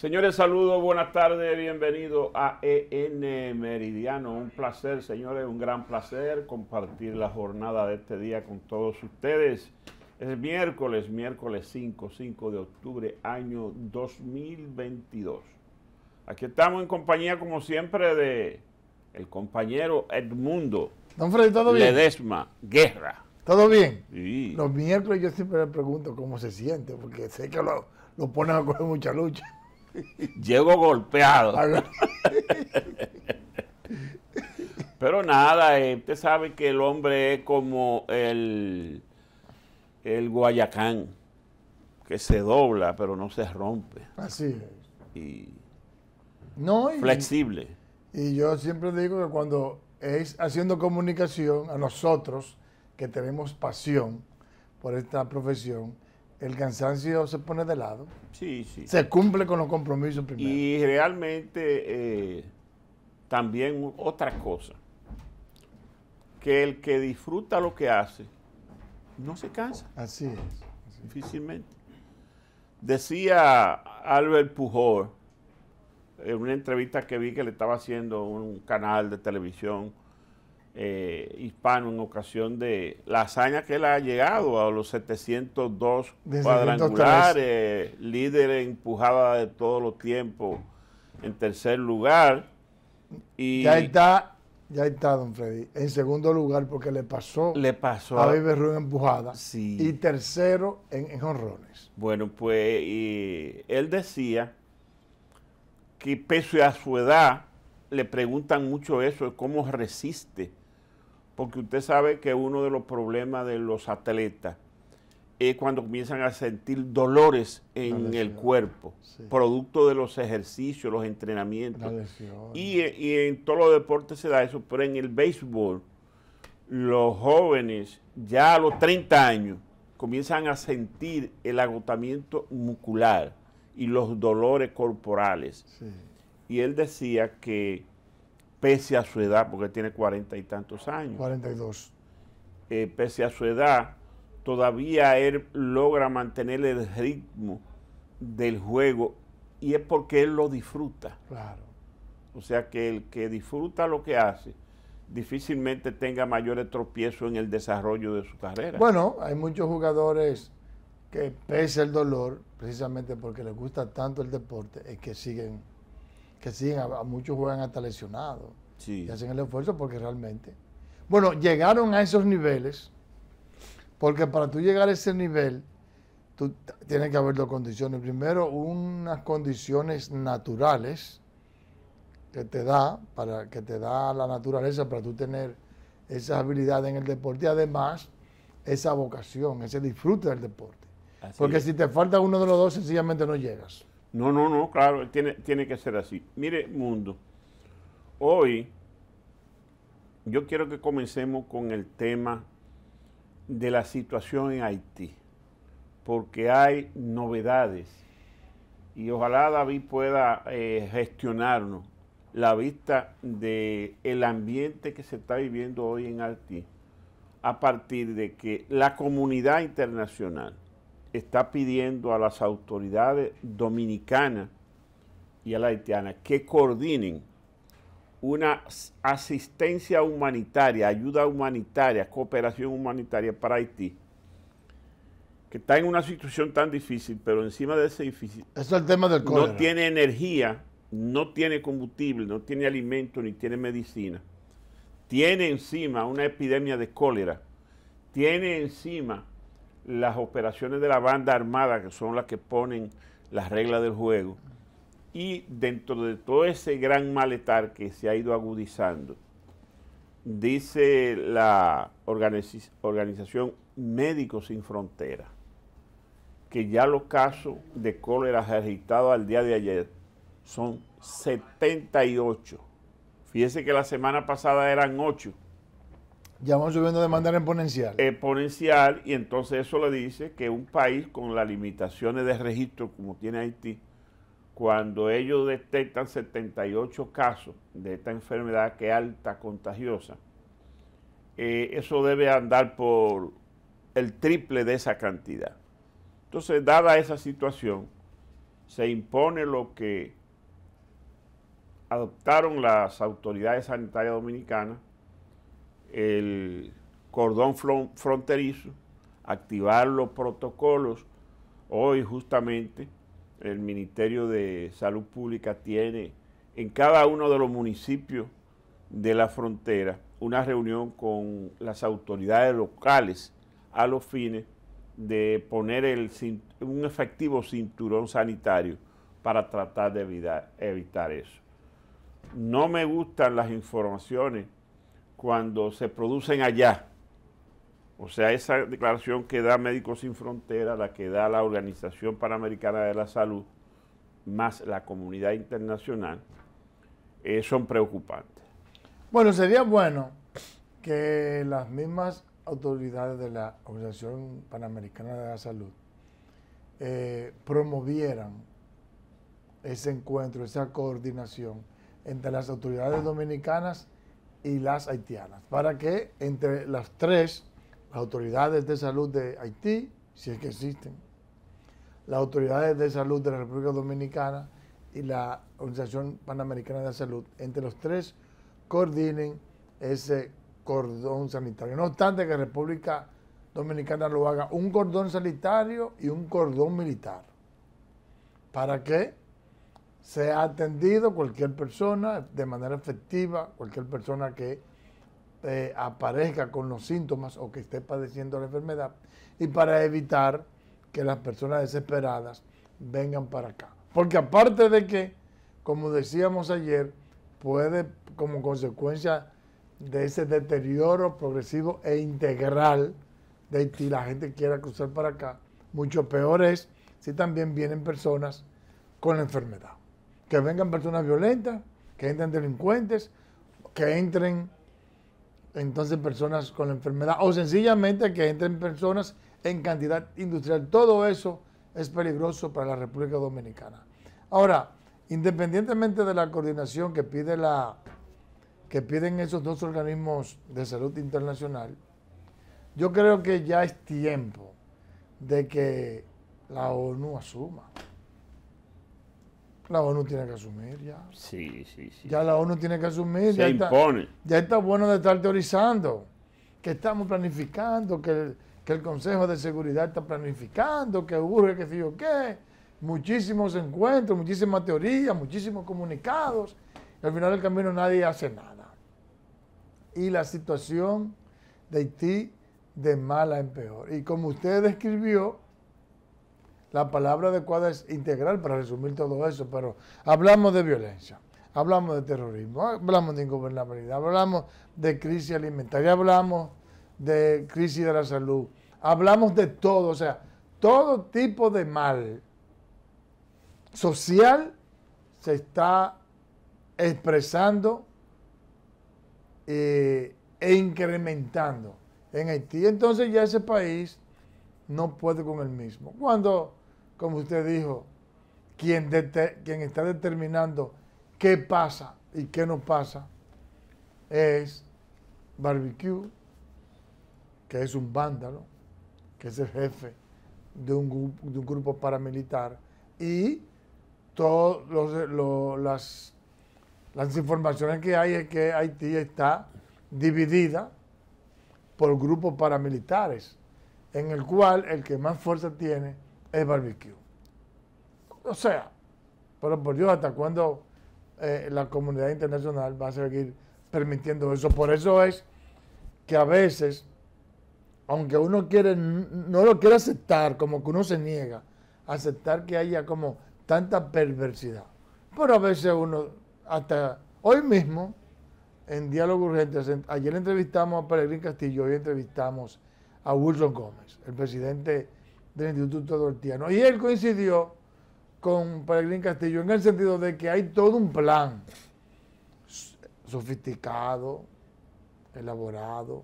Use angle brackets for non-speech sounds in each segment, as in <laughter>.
Señores, saludos, buenas tardes, bienvenidos a EN Meridiano. Un placer, señores, un gran placer compartir la jornada de este día con todos ustedes. Es miércoles, miércoles 5, 5 de octubre, año 2022. Aquí estamos en compañía, como siempre, de el compañero Edmundo. Don Freddy, ¿todo bien? Ledesma, Guerra. ¿Todo bien? Sí. Los miércoles yo siempre le pregunto cómo se siente, porque sé que lo, lo ponen a coger mucha lucha. <laughs> Llego golpeado. Ah, <laughs> pero nada, eh, usted sabe que el hombre es como el, el Guayacán, que se dobla pero no se rompe. Así es. Y no, y, flexible. Y yo siempre digo que cuando es haciendo comunicación a nosotros que tenemos pasión por esta profesión, el cansancio se pone de lado. Sí, sí. Se cumple con los compromisos primero. Y realmente eh, también otra cosa, que el que disfruta lo que hace no se cansa. Así es. difícilmente. Decía Albert Pujol en una entrevista que vi que le estaba haciendo un canal de televisión eh, hispano en ocasión de la hazaña que él ha llegado a los 702 cuadrangulares, líder empujada de todos los tiempos en tercer lugar. Y ya está, ya está, don Freddy, en segundo lugar porque le pasó, le pasó a empujada y tercero en, en honrones. Bueno, pues él decía que pese a su edad, le preguntan mucho eso, cómo resiste porque usted sabe que uno de los problemas de los atletas es cuando comienzan a sentir dolores en el cuerpo, producto de los ejercicios, los entrenamientos. Y, en todos los deportes se da eso, pero en el béisbol, los jóvenes ya a los 30 años comienzan a sentir el agotamiento muscular y los dolores corporales. Y él decía que pese a su edad, porque tiene cuarenta y tantos años. 42. dos. Eh, pese a su edad, todavía él logra mantener el ritmo del juego y es porque él lo disfruta. Claro. O sea que el que disfruta lo que hace difícilmente tenga mayores tropiezos en el desarrollo de su carrera. Bueno, hay muchos jugadores que pese el dolor, precisamente porque les gusta tanto el deporte, es que siguen que siguen, a, muchos juegan hasta lesionados. Y hacen el esfuerzo porque realmente. Bueno, llegaron a esos niveles, porque para tú llegar a ese nivel, tú tienes que haber dos condiciones. Primero, unas condiciones naturales que te da, para, que te da la naturaleza para tú tener esa habilidad en el deporte y además esa vocación, ese disfrute del deporte. porque si te falta uno de los dos, sencillamente no llegas. No, no, no, claro, tiene, tiene que ser así. Mire, mundo, hoy yo quiero que comencemos con el tema de la situación en Haití, porque hay novedades y ojalá David pueda eh, gestionarnos la vista del el ambiente que se está viviendo hoy en Haití a partir de que la comunidad internacional está pidiendo a las autoridades dominicanas y a la haitiana que coordinen una asistencia humanitaria, ayuda humanitaria, cooperación humanitaria para Haití, que está en una situación tan difícil, pero encima de ese difícil... Es el tema del cólera. No tiene energía, no tiene combustible, no tiene alimento, ni tiene medicina. Tiene encima una epidemia de cólera. Tiene encima las operaciones de la banda armada, que son las que ponen las reglas del juego, y dentro de todo ese gran maletar que se ha ido agudizando, dice la organización Médicos Sin Fronteras, que ya los casos de cólera registrados al día de ayer son 78. Fíjese que la semana pasada eran 8. Ya van subiendo de manera exponencial. Exponencial, y entonces eso le dice que un país con las limitaciones de registro como tiene Haití, cuando ellos detectan 78 casos de esta enfermedad que es alta, contagiosa, eh, eso debe andar por el triple de esa cantidad. Entonces, dada esa situación, se impone lo que adoptaron las autoridades sanitarias dominicanas el cordón fronterizo, activar los protocolos. Hoy justamente el Ministerio de Salud Pública tiene en cada uno de los municipios de la frontera una reunión con las autoridades locales a los fines de poner un efectivo cinturón sanitario para tratar de evitar, evitar eso. No me gustan las informaciones cuando se producen allá. O sea, esa declaración que da Médicos Sin Fronteras, la que da la Organización Panamericana de la Salud, más la comunidad internacional, eh, son preocupantes. Bueno, sería bueno que las mismas autoridades de la Organización Panamericana de la Salud eh, promovieran ese encuentro, esa coordinación entre las autoridades dominicanas y las haitianas, para que entre las tres, las autoridades de salud de Haití, si es que existen, las autoridades de salud de la República Dominicana y la Organización Panamericana de la Salud, entre los tres coordinen ese cordón sanitario. No obstante que la República Dominicana lo haga un cordón sanitario y un cordón militar. ¿Para qué? se ha atendido cualquier persona de manera efectiva, cualquier persona que eh, aparezca con los síntomas o que esté padeciendo la enfermedad y para evitar que las personas desesperadas vengan para acá. Porque aparte de que, como decíamos ayer, puede como consecuencia de ese deterioro progresivo e integral de si la gente quiera cruzar para acá, mucho peor es si también vienen personas con la enfermedad que vengan personas violentas, que entren delincuentes, que entren entonces personas con la enfermedad o sencillamente que entren personas en cantidad industrial. Todo eso es peligroso para la República Dominicana. Ahora, independientemente de la coordinación que pide la que piden esos dos organismos de salud internacional, yo creo que ya es tiempo de que la ONU asuma. La ONU tiene que asumir ya. Sí, sí, sí. Ya la ONU tiene que asumir. ya impone. Está, ya está bueno de estar teorizando, que estamos planificando, que el, Consejo de Seguridad está planificando, que urge, que sé yo qué. Muchísimos encuentros, muchísimas teorías, muchísimos comunicados. al final del camino nadie hace nada. Y la situación de Haití de mala en peor. Y como usted describió, la palabra adecuada es integral para resumir todo eso, pero hablamos de violencia, hablamos de terrorismo, hablamos de ingobernabilidad, hablamos de crisis alimentaria, hablamos de crisis de la salud, hablamos de todo, o sea, todo tipo de mal social se está expresando eh, e incrementando en Haití. Entonces ya ese país no puede con el mismo. Cuando como usted dijo, quien, está determinando qué pasa y qué no pasa es Barbecue, que es un vándalo, que es el jefe de un, grupo paramilitar, y todas las informaciones que hay es que Haití está dividida por grupos paramilitares, en el cual el que más fuerza tiene es barbecue. O sea, pero por Dios, ¿hasta cuándo eh, la comunidad internacional va a seguir permitiendo eso? Por eso es que a veces, aunque uno quiere, no lo quiere aceptar, como que uno se niega, a aceptar que haya como tanta perversidad. Pero a veces uno, hasta hoy mismo, en Diálogo Urgente, ayer entrevistamos a Peregrín Castillo, hoy entrevistamos a Wilson Gómez, el presidente del Instituto Dortiano. Y él coincidió con Peregrín Castillo en el sentido de que hay todo un plan sofisticado, elaborado,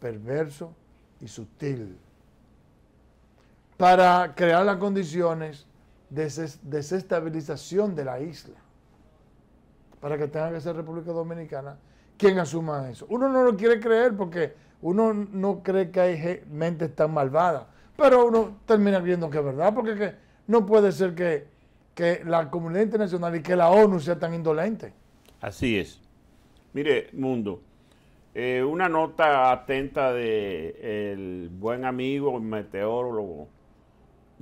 perverso y sutil para crear las condiciones de desestabilización de la isla, para que tenga que ser República Dominicana quien asuma eso. Uno no lo quiere creer porque uno no cree que hay mentes tan malvadas, pero uno termina viendo que es verdad, porque no puede ser que, la comunidad internacional y que la ONU sea tan indolente. Así es. Mire, mundo, eh, una nota atenta de el buen amigo meteorólogo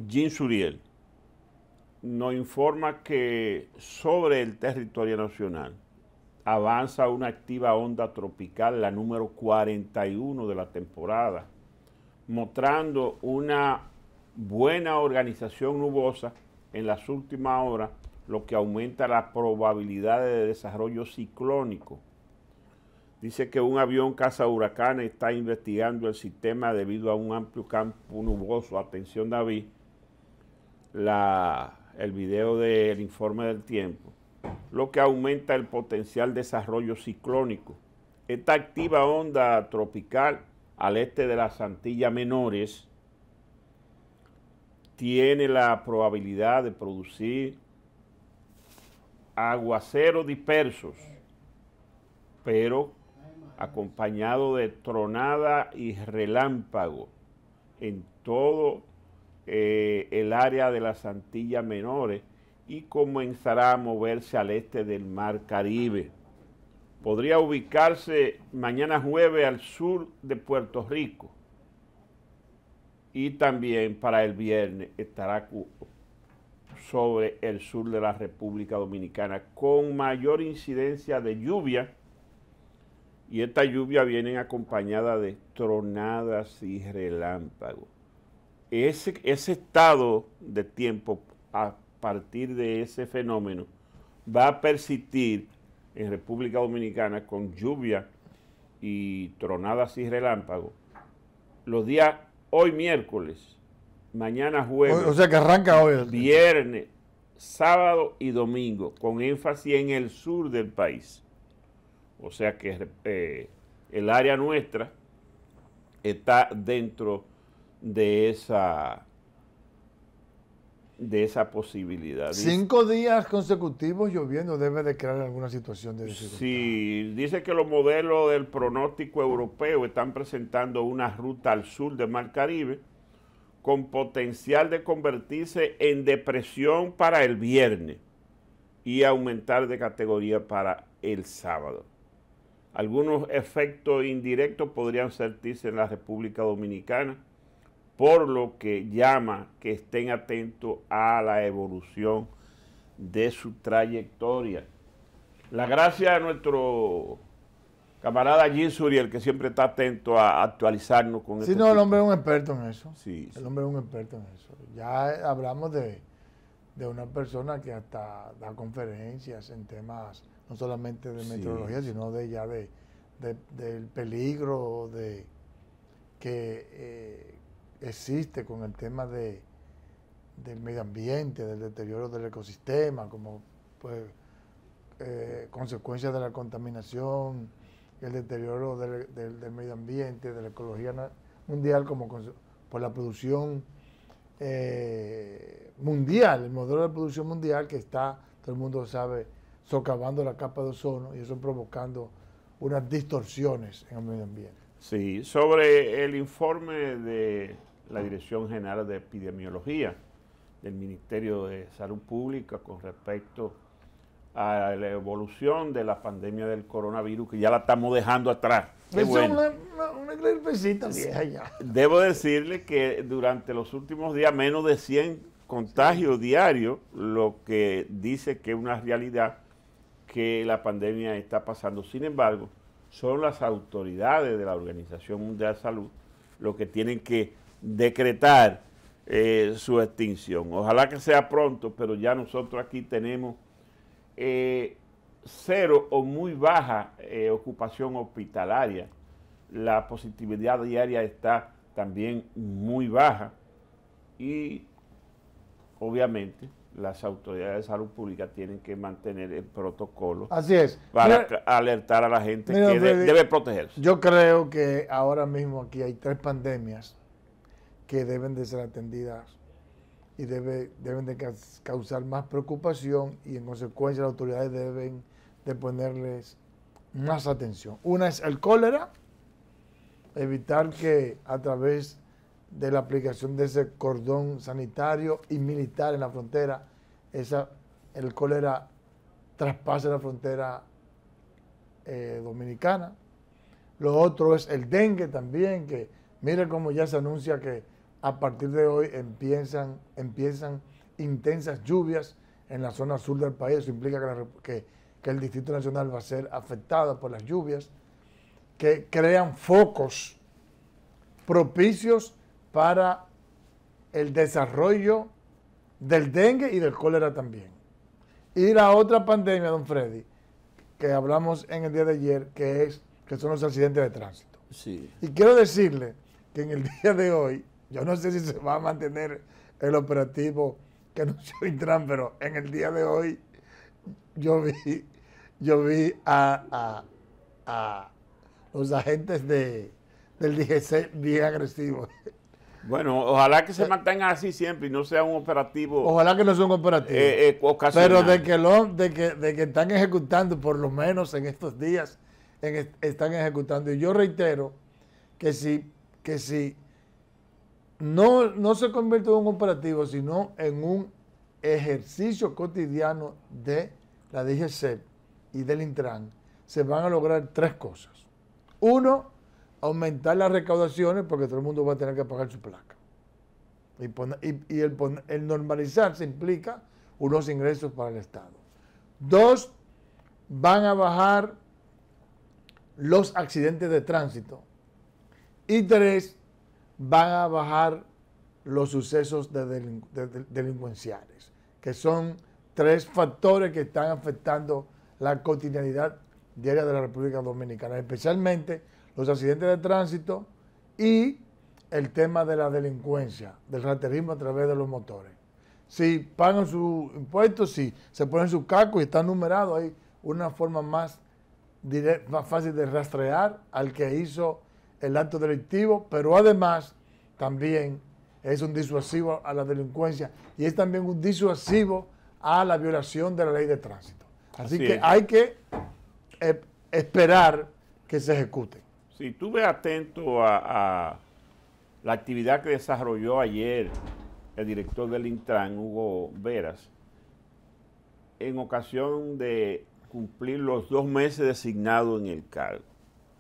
Jim Suriel nos informa que sobre el territorio nacional avanza una activa onda tropical, la número 41 de la temporada mostrando una buena organización nubosa en las últimas horas, lo que aumenta la probabilidad de desarrollo ciclónico. Dice que un avión caza huracanes está investigando el sistema debido a un amplio campo nuboso. Atención David, la, el video del informe del tiempo, lo que aumenta el potencial desarrollo ciclónico. Esta activa onda tropical al este de las Antillas Menores, tiene la probabilidad de producir aguaceros dispersos, pero acompañado de tronada y relámpago en todo eh, el área de las Antillas Menores y comenzará a moverse al este del Mar Caribe podría ubicarse mañana jueves al sur de Puerto Rico. Y también para el viernes estará sobre el sur de la República Dominicana con mayor incidencia de lluvia. Y esta lluvia viene acompañada de tronadas y relámpagos. Ese, ese estado de tiempo a partir de ese fenómeno va a persistir en República Dominicana con lluvia y tronadas y relámpagos. Los días hoy miércoles, mañana jueves. O sea que arranca hoy. Viernes, sábado y domingo, con énfasis en el sur del país. O sea que eh, el área nuestra está dentro de esa de esa posibilidad. Cinco días consecutivos lloviendo debe de crear alguna situación de dificultad. Sí, dice que los modelos del pronóstico europeo están presentando una ruta al sur del Mar Caribe con potencial de convertirse en depresión para el viernes y aumentar de categoría para el sábado. Algunos efectos indirectos podrían sentirse en la República Dominicana por lo que llama que estén atentos a la evolución de su trayectoria. La gracia de nuestro camarada Jim Suriel, que siempre está atento a actualizarnos con Sí, este no, el hombre es un experto en eso. Sí, El hombre es un experto en eso. Ya hablamos de, una persona que hasta da conferencias en temas no solamente de meteorología, sino de ya del peligro de que eh, existe con el tema de, del medio ambiente, del deterioro del ecosistema, como pues, eh, consecuencia de la contaminación, el deterioro del, medio ambiente, de la ecología mundial, como por la producción eh, mundial, el modelo de producción mundial que está, todo el mundo sabe, socavando la capa de ozono y eso provocando unas distorsiones en el medio ambiente. Sí, sobre el informe de la Dirección General de Epidemiología del Ministerio de Salud Pública con respecto a la evolución de la pandemia del coronavirus, que ya la estamos dejando atrás. Debo decirle que durante los últimos días, menos de 100 contagios diarios, lo que dice que es una realidad que la pandemia está pasando. Sin embargo, son las autoridades de la Organización Mundial de Salud lo que tienen que decretar eh, su extinción. Ojalá que sea pronto, pero ya nosotros aquí tenemos eh, cero o muy baja eh, ocupación hospitalaria. La positividad diaria está también muy baja y obviamente las autoridades de salud pública tienen que mantener el protocolo. Así es. Para alertar a la gente que debe protegerse. Yo creo que ahora mismo aquí hay tres pandemias que deben de ser atendidas y deben de causar más preocupación y en consecuencia las autoridades deben de ponerles más atención. Una es el cólera, evitar que a través de la aplicación de ese cordón sanitario y militar en la frontera, esa, el cólera traspase la frontera eh, dominicana. Lo otro es el dengue también, que mire cómo ya se anuncia que a partir de hoy empiezan, empiezan intensas lluvias en la zona sur del país. Eso implica que, el Distrito Nacional va a ser afectado por las lluvias, que crean focos propicios para el desarrollo del dengue y del cólera también. Y la otra pandemia, don Freddy, que hablamos en el día de ayer, que es que son los accidentes de tránsito. Sí. Y quiero decirle que en el <laughs> día de hoy yo no sé si se va a mantener el operativo que no soy Trump, pero en el día de hoy yo vi, yo vi a, los agentes de, del DGC bien agresivos. Bueno, ojalá que se mantenga así siempre y no sea un operativo. Ojalá que no sea un operativo. Eh, eh, pero de que, lo, de, que, están ejecutando, por lo menos en estos días, están ejecutando. Y yo reitero que sí, que si no, se convierte en un comparativo, sino en un ejercicio cotidiano de la DGCEP y del Intran, se van a lograr tres cosas. Uno, aumentar las recaudaciones porque todo el mundo va a tener que pagar su placa. Y, el, normalizar normalizarse implica unos ingresos para el Estado. Dos, van a bajar los accidentes de tránsito. Y tres, van a bajar los sucesos de delincuenciales, que son tres factores que están afectando la cotidianidad diaria de la República Dominicana, especialmente los accidentes de tránsito y el tema de la delincuencia, del raterismo a través de los motores. Si pagan sus impuestos, si se ponen sus cacos y están numerados, hay una forma más, más fácil de rastrear al que hizo el acto delictivo, pero además también es un disuasivo a la delincuencia y es también un disuasivo a la violación de la ley de tránsito. Así, que hay que eh, esperar que se ejecute. Si tú tuve atento a, a, la actividad que desarrolló ayer el director del Intran, Hugo Veras, en ocasión de cumplir los dos meses designados en el cargo.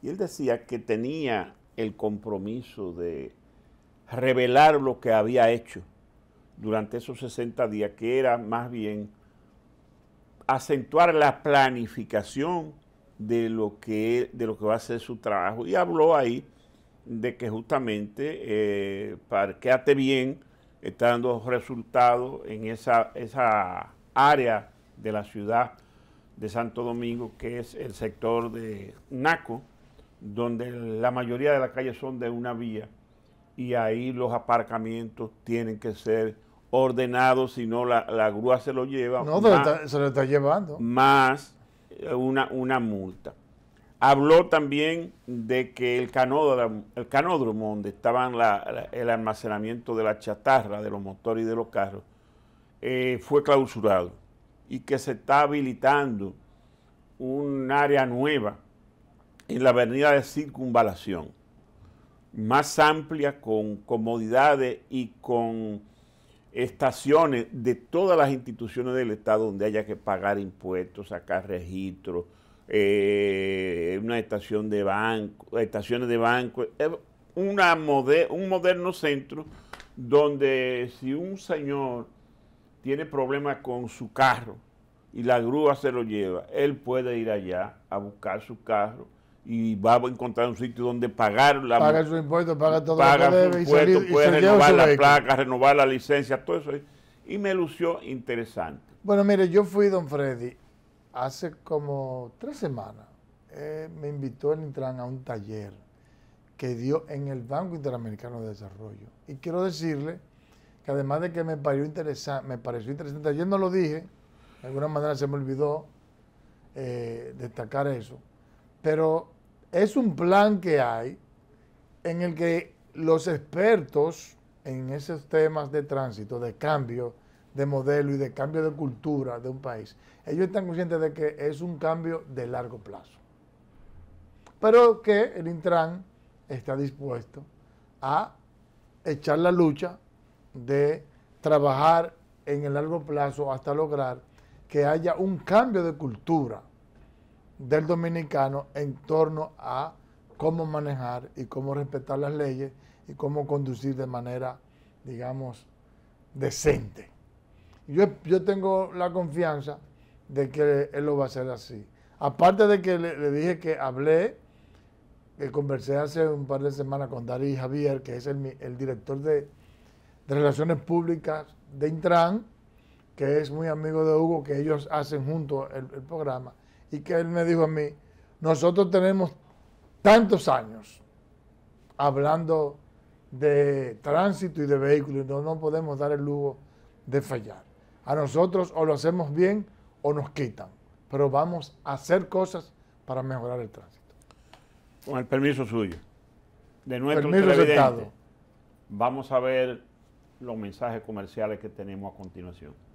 Y él decía que tenía el compromiso de revelar lo que había hecho durante esos 60 días, que era más bien acentuar la planificación de lo que, de lo que va a ser su trabajo. Y habló ahí de que justamente eh, Bien está dando resultados en esa, esa área de la ciudad de Santo Domingo, que es el sector de Naco, donde la mayoría de las calles son de una vía y ahí los aparcamientos tienen que ser ordenados, si no la, grúa se lo lleva. No, más, se lo está llevando. Más eh, una, una multa. Habló también de que el canódromo, el canódromo donde estaba el almacenamiento de la chatarra, de los motores y de los carros, eh, fue clausurado y que se está habilitando un área nueva en la avenida de circunvalación más amplia, con comodidades y con estaciones de todas las instituciones del Estado donde haya que pagar impuestos, sacar registros, eh, una estación de banco, estaciones de banco, eh, un moderno centro donde si un señor tiene problemas con su carro y la grúa se lo lleva, él puede ir allá a buscar su carro y va a encontrar un sitio donde pagar la paga su impuesto, paga todo lo que debe, puede renovar la renovar la licencia, todo eso. Y me lució interesante. Bueno, mire, yo fui don Freddy hace como tres semanas. Eh, me invitó el Intran a un taller que dio en el Banco Interamericano de Desarrollo. Y quiero decirle que además de que me pareció interesante, me pareció interesante, ayer no lo dije, de alguna manera se me olvidó eh, destacar eso pero es un plan que hay en el que los expertos en esos temas de tránsito, de cambio de modelo y de cambio de cultura de un país, ellos están conscientes de que es un cambio de largo plazo. Pero que el Intran está dispuesto a echar la lucha de trabajar en el largo plazo hasta lograr que haya un cambio de cultura del dominicano en torno a cómo manejar y cómo respetar las leyes y cómo conducir de manera, digamos, decente. Yo, tengo la confianza de que él lo va a hacer así. Aparte de que le, dije que hablé, que conversé hace un par de semanas con Dari Javier, que es el, director de, Relaciones Públicas de Intran, que es muy amigo de Hugo, que ellos hacen junto el programa y que él me dijo a mí, nosotros tenemos tantos años hablando de tránsito y de vehículos, no, no podemos dar el lujo de fallar. A nosotros o lo hacemos bien o nos quitan, pero vamos a hacer cosas para mejorar el tránsito. Con el permiso suyo, de nuestro Vamos a ver los mensajes comerciales que tenemos a continuación.